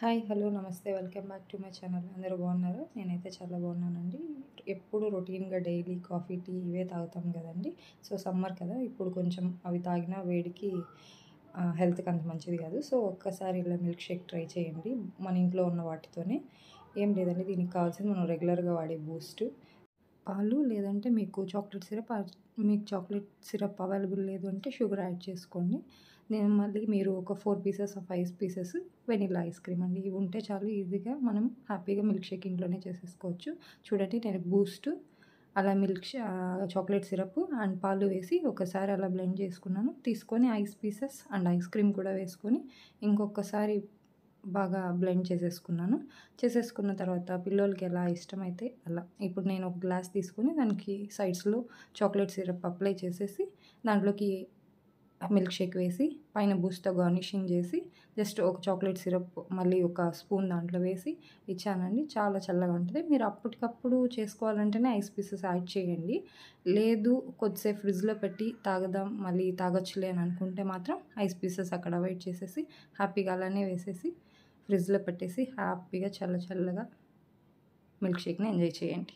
hi hello నమస్తే welcome back to my channel అందరూ బాగున్నారు నేనైతే చాలా బాగున్నానండి ఎప్పుడు రొటీన్గా డైలీ కాఫీ టీ ఇవే తాగుతాం కదండి సో సమ్మర్ కదా ఇప్పుడు కొంచెం అవి తాగిన వేడికి హెల్త్కి అంత మంచిది కాదు సో ఒక్కసారి ఇలా మిల్క్ షేక్ ట్రై చేయండి మన ఇంట్లో ఉన్న వాటితోనే ఏం లేదండి దీనికి కావాల్సింది మనం రెగ్యులర్గా వాడే బూస్ట్ పాలు లేదంటే మీకు చాక్లెట్ సిరప్ మీకు చాక్లెట్ సిరప్ అవైలబుల్ లేదు అంటే షుగర్ యాడ్ చేసుకోండి నేను మళ్ళీ మీరు ఒక four pieces of ice pieces vanilla ice cream అండి ఇవి ఉంటే చాలు ఈజీగా మనం హ్యాపీగా మిల్క్ షేక్ ఇంట్లోనే చేసేసుకోవచ్చు చూడండి నేను బూస్ట్ అలా మిల్క్ చాక్లెట్ సిరప్ అండ్ పాలు వేసి ఒకసారి అలా బ్లెండ్ చేసుకున్నాను తీసుకొని ice pieces and ice cream కూడా వేసుకొని ఇంకొకసారి బాగా బ్లెండ్ చేసేసుకున్నాను చేసేసుకున్న తర్వాత పిల్లలకి ఎలా ఇష్టమైతే అలా ఇప్పుడు నేను ఒక గ్లాస్ తీసుకుని దానికి సైడ్స్లో చాక్లెట్ సిరప్ అప్లై చేసేసి దాంట్లోకి మిల్క్ షేక్ వేసి పైన బూస్ట్తో గార్నిషింగ్ చేసి జస్ట్ ఒక చాక్లెట్ సిరప్ మళ్ళీ ఒక స్పూన్ దాంట్లో వేసి ఇచ్చానండి చాలా చల్లగా ఉంటుంది మీరు అప్పటికప్పుడు చేసుకోవాలంటేనే ఐస్ పీసెస్ యాడ్ చేయండి లేదు కొద్దిసేపు ఫ్రిడ్జ్లో పెట్టి తాగదాం మళ్ళీ తాగొచ్చులే అని అనుకుంటే మాత్రం ఐస్ పీసెస్ అక్కడ అవాయిడ్ చేసేసి హ్యాపీగా అలానే వేసేసి ఫ్రిడ్జ్లో పెట్టేసి హ్యాపీగా చల్ల చల్లగా మిల్క్ షేక్ని ఎంజాయ్ చేయండి